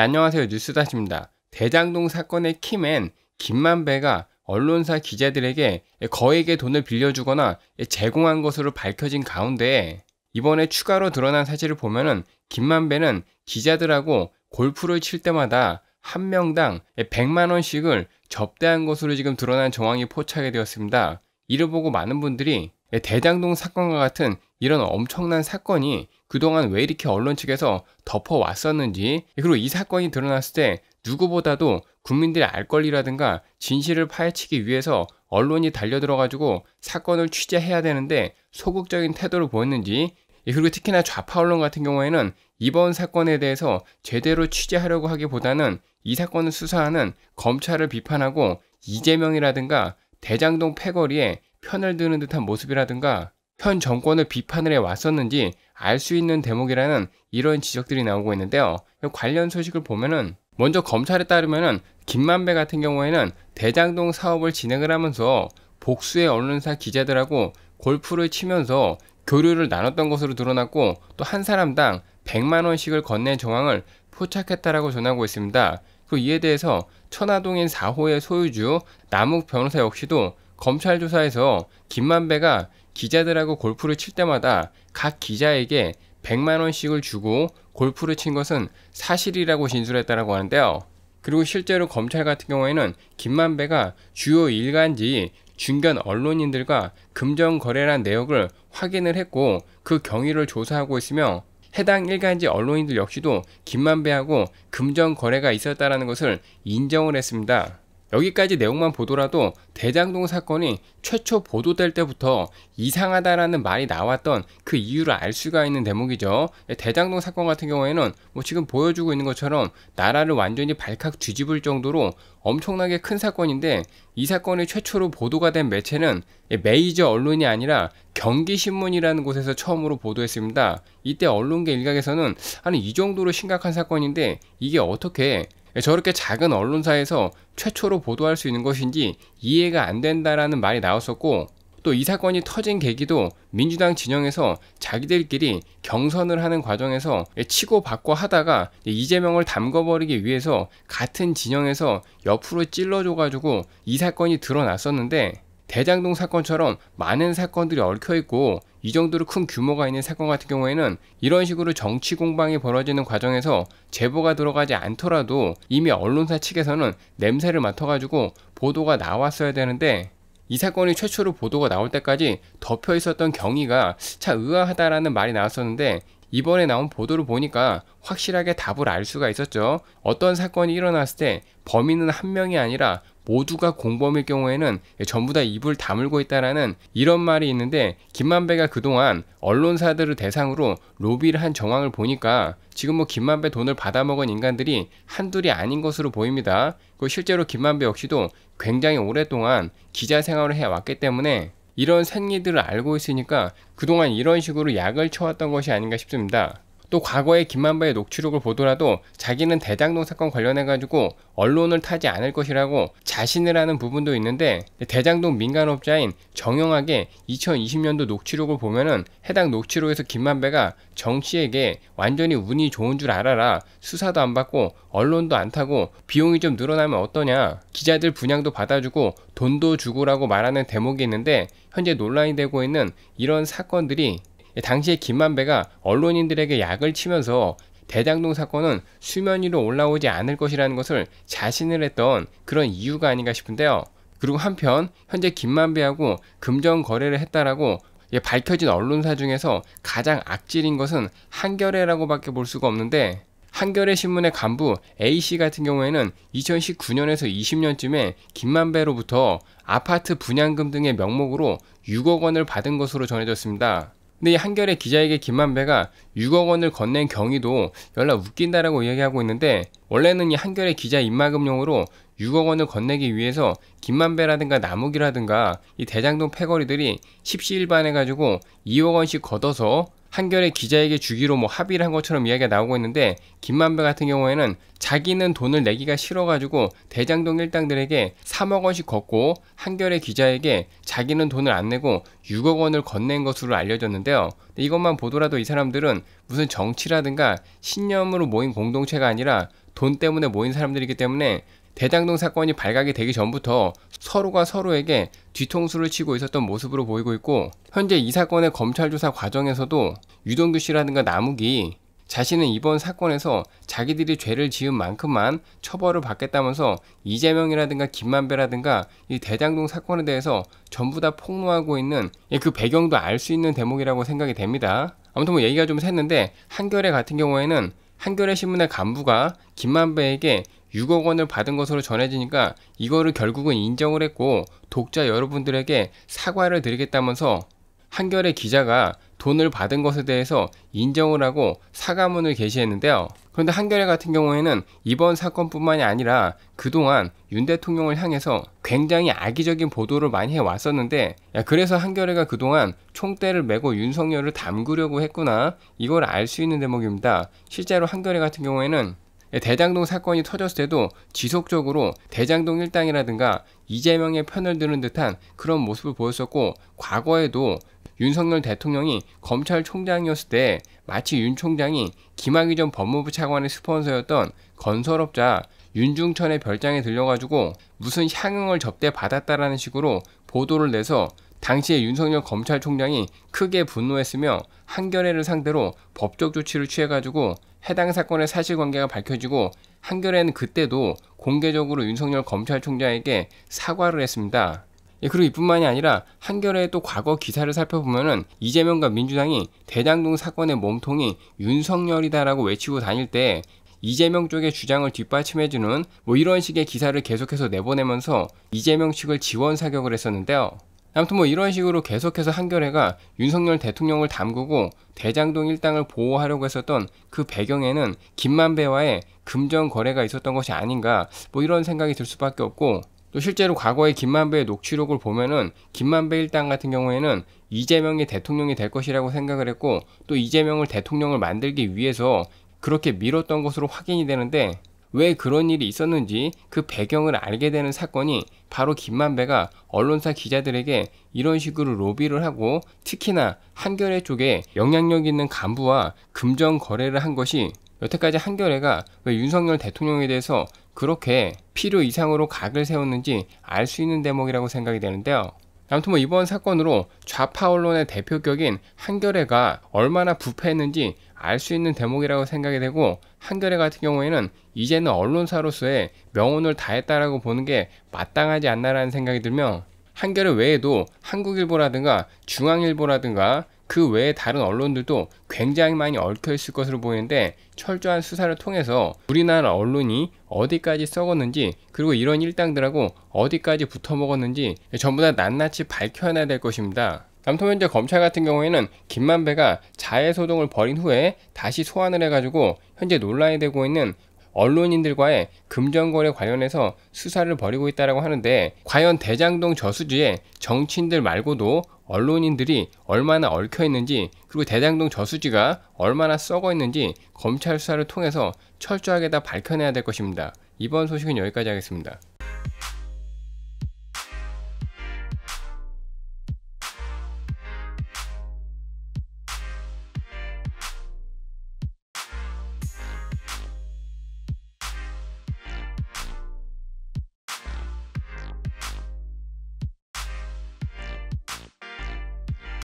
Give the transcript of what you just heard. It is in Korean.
네, 안녕하세요 뉴스다십니다. 대장동 사건의 키맨 김만배가 언론사 기자들에게 거액의 돈을 빌려주거나 제공한 것으로 밝혀진 가운데 이번에 추가로 드러난 사실을 보면은 김만배는 기자들하고 골프를 칠 때마다 한 명당 100만 원씩을 접대한 것으로 지금 드러난 정황이 포착이 되었습니다. 이를 보고 많은 분들이 대장동 사건과 같은 이런 엄청난 사건이 그동안 왜 이렇게 언론 측에서 덮어왔었는지, 그리고 이 사건이 드러났을 때 누구보다도 국민들의 알 권리라든가 진실을 파헤치기 위해서 언론이 달려들어가지고 사건을 취재해야 되는데 소극적인 태도를 보였는지, 예, 그리고 특히나 좌파 언론 같은 경우에는 이번 사건에 대해서 제대로 취재하려고 하기보다는 이 사건을 수사하는 검찰을 비판하고 이재명이라든가 대장동 패거리에 편을 드는 듯한 모습이라든가 현 정권을 비판을 해왔었는지 알수 있는 대목이라는 이런 지적들이 나오고 있는데요. 관련 소식을 보면은 먼저 검찰에 따르면은 김만배 같은 경우에는 대장동 사업을 진행을 하면서 복수의 언론사 기자들하고 골프를 치면서 교류를 나눴던 것으로 드러났고 또 한 사람당 100만 원씩을 건넨 정황을 포착했다라고 전하고 있습니다. 그 이에 대해서 천화동인 4호의 소유주 남욱 변호사 역시도 검찰 조사에서 김만배가 기자들하고 골프를 칠 때마다 각 기자에게 100만원씩을 주고 골프를 친 것은 사실이라고 진술했다라고 하는데요. 그리고 실제로 검찰 같은 경우에는 김만배가 주요 일간지 중견 언론인들과 금전 거래란 내역을 확인을 했고 그 경위를 조사하고 있으며 해당 일간지 언론인들 역시도 김만배하고 금전 거래가 있었다라는 것을 인정을 했습니다. 여기까지 내용만 보더라도 대장동 사건이 최초 보도될 때부터 이상하다라는 말이 나왔던 그 이유를 알 수가 있는 대목이죠. 예, 대장동 사건 같은 경우에는 뭐 지금 보여주고 있는 것처럼 나라를 완전히 발칵 뒤집을 정도로 엄청나게 큰 사건인데 이 사건이 최초로 보도가 된 매체는 예, 메이저 언론이 아니라 경기신문이라는 곳에서 처음으로 보도했습니다. 이때 언론계 일각에서는 아니 이 정도로 심각한 사건인데 이게 어떻게 예, 저렇게 작은 언론사에서 최초로 보도할 수 있는 것인지 이해가 안 된다라는 말이 나왔었고 또 이 사건이 터진 계기도 민주당 진영에서 자기들끼리 경선을 하는 과정에서 예, 치고받고 하다가 이재명을 담궈버리기 위해서 같은 진영에서 옆으로 찔러줘가지고 이 사건이 드러났었는데 대장동 사건처럼 많은 사건들이 얽혀 있고 이 정도로 큰 규모가 있는 사건 같은 경우에는 이런 식으로 정치 공방이 벌어지는 과정에서 제보가 들어가지 않더라도 이미 언론사 측에서는 냄새를 맡아가지고 보도가 나왔어야 되는데 이 사건이 최초로 보도가 나올 때까지 덮여 있었던 경위가 참 의아하다라는 말이 나왔었는데 이번에 나온 보도를 보니까 확실하게 답을 알 수가 있었죠. 어떤 사건이 일어났을 때 범인은 한 명이 아니라 모두가 공범일 경우에는 전부 다 입을 다물고 있다라는 이런 말이 있는데 김만배가 그동안 언론사들을 대상으로 로비를 한 정황을 보니까 지금 뭐 김만배 돈을 받아먹은 인간들이 한둘이 아닌 것으로 보입니다. 그 실제로 김만배 역시도 굉장히 오랫동안 기자 생활을 해왔기 때문에 이런 생리들을 알고 있으니까 그동안 이런 식으로 약을 쳐왔던 것이 아닌가 싶습니다. 또 과거의 김만배의 녹취록을 보더라도 자기는 대장동 사건 관련해가지고 언론을 타지 않을 것이라고 자신을 하는 부분도 있는데 대장동 민간업자인 정영학의 2020년도 녹취록을 보면은 해당 녹취록에서 김만배가 정 씨에게 완전히 운이 좋은 줄 알아라 수사도 안 받고 언론도 안 타고 비용이 좀 늘어나면 어떠냐 기자들 분양도 받아주고 돈도 주고라고 말하는 대목이 있는데 현재 논란이 되고 있는 이런 사건들이 예, 당시에 김만배가 언론인들에게 약을 치면서 대장동 사건은 수면 위로 올라오지 않을 것이라는 것을 자신을 했던 그런 이유가 아닌가 싶은데요. 그리고 한편 현재 김만배하고 금전 거래를 했다라고 예, 밝혀진 언론사 중에서 가장 악질인 것은 한겨레라고밖에 볼 수가 없는데 한겨레 신문의 간부 A씨 같은 경우에는 2019년에서 20년쯤에 김만배로부터 아파트 분양금 등의 명목으로 6억 원을 받은 것으로 전해졌습니다. 근데 이 한결의 기자에게 김만배가 6억 원을 건넨 경위도 연락 웃긴다라고 이야기하고 있는데 원래는 이 한결의 기자 입마금용으로 6억 원을 건네기 위해서 김만배라든가 나무기라든가 이 대장동 패거리들이 십시일반해가지고 2억 원씩 걷어서 한결의 기자에게 주기로 뭐 합의를 한 것처럼 이야기가 나오고 있는데 김만배 같은 경우에는 자기는 돈을 내기가 싫어가지고 대장동 일당들에게 3억 원씩 걷고 한결의 기자에게 자기는 돈을 안 내고 6억 원을 건넨 것으로 알려졌는데요. 이것만 보더라도 이 사람들은 무슨 정치라든가 신념으로 모인 공동체가 아니라 돈 때문에 모인 사람들이기 때문에 대장동 사건이 발각이 되기 전부터 서로가 서로에게 뒤통수를 치고 있었던 모습으로 보이고 있고 현재 이 사건의 검찰 조사 과정에서도 유동규 씨라든가 남욱이 자신은 이번 사건에서 자기들이 죄를 지은 만큼만 처벌을 받겠다면서 이재명이라든가 김만배라든가 이 대장동 사건에 대해서 전부 다 폭로하고 있는 예, 그 배경도 알 수 있는 대목이라고 생각이 됩니다. 아무튼 뭐 얘기가 좀 샜는데 한겨레 같은 경우에는 한겨레 신문의 간부가 김만배에게 6억 원을 받은 것으로 전해지니까 이거를 결국은 인정을 했고 독자 여러분들에게 사과를 드리겠다면서 한겨레 기자가 돈을 받은 것에 대해서 인정을 하고 사과문을 게시했는데요. 그런데 한겨레 같은 경우에는 이번 사건뿐만이 아니라 그동안 윤 대통령을 향해서 굉장히 악의적인 보도를 많이 해왔었는데 야, 그래서 한겨레가 그동안 총대를 메고 윤석열을 담그려고 했구나 이걸 알 수 있는 대목입니다. 실제로 한겨레 같은 경우에는 예, 대장동 사건이 터졌을 때도 지속적으로 대장동 일당이라든가 이재명의 편을 드는 듯한 그런 모습을 보였었고 과거에도 윤석열 대통령이 검찰총장이었을 때 마치 윤 총장이 김학의 전 법무부 차관의 스폰서였던 건설업자 윤중천의 별장에 들려가지고 무슨 향응을 접대 받았다라는 식으로 보도를 내서 당시에 윤석열 검찰총장이 크게 분노했으며 한겨레를 상대로 법적 조치를 취해가지고 해당 사건의 사실관계가 밝혀지고 한겨레는 그때도 공개적으로 윤석열 검찰총장에게 사과를 했습니다. 예, 그리고 이뿐만이 아니라 한겨레의 또 과거 기사를 살펴보면은 이재명과 민주당이 대장동 사건의 몸통이 윤석열이다라고 외치고 다닐 때 이재명 쪽의 주장을 뒷받침해주는 뭐 이런 식의 기사를 계속해서 내보내면서 이재명 측을 지원 사격을 했었는데요. 아무튼 뭐 이런 식으로 계속해서 한겨레가 윤석열 대통령을 담그고 대장동 일당을 보호하려고 했었던 그 배경에는 김만배와의 금전 거래가 있었던 것이 아닌가 뭐 이런 생각이 들 수밖에 없고 또 실제로 과거의 김만배의 녹취록을 보면은 김만배 일당 같은 경우에는 이재명이 대통령이 될 것이라고 생각을 했고 또 이재명을 대통령을 만들기 위해서 그렇게 밀었던 것으로 확인이 되는데 왜 그런 일이 있었는지 그 배경을 알게 되는 사건이 바로 김만배가 언론사 기자들에게 이런 식으로 로비를 하고 특히나 한겨레 쪽에 영향력 있는 간부와 금전 거래를 한 것이 여태까지 한겨레가 왜 윤석열 대통령에 대해서 그렇게 필요 이상으로 각을 세웠는지 알 수 있는 대목이라고 생각이 되는데요. 아무튼 뭐 이번 사건으로 좌파 언론의 대표격인 한겨레가 얼마나 부패했는지 알 수 있는 대목이라고 생각이 되고 한겨레 같은 경우에는 이제는 언론사로서의 명운을 다했다라고 보는 게 마땅하지 않나라는 생각이 들며 한겨레 외에도 한국일보라든가 중앙일보라든가 그 외에 다른 언론들도 굉장히 많이 얽혀 있을 것으로 보이는데 철저한 수사를 통해서 우리나라 언론이 어디까지 썩었는지 그리고 이런 일당들하고 어디까지 붙어 먹었는지 전부 다 낱낱이 밝혀내야 될 것입니다. 남토 현재 검찰 같은 경우에는 김만배가 자해 소동을 벌인 후에 다시 소환을 해가지고 현재 논란이 되고 있는 언론인들과의 금전거래 관련해서 수사를 벌이고 있다라고 하는데 과연 대장동 저수지에 정치인들 말고도 언론인들이 얼마나 얽혀 있는지 그리고 대장동 저수지가 얼마나 썩어 있는지 검찰 수사를 통해서 철저하게 다 밝혀내야 될 것입니다. 이번 소식은 여기까지 하겠습니다.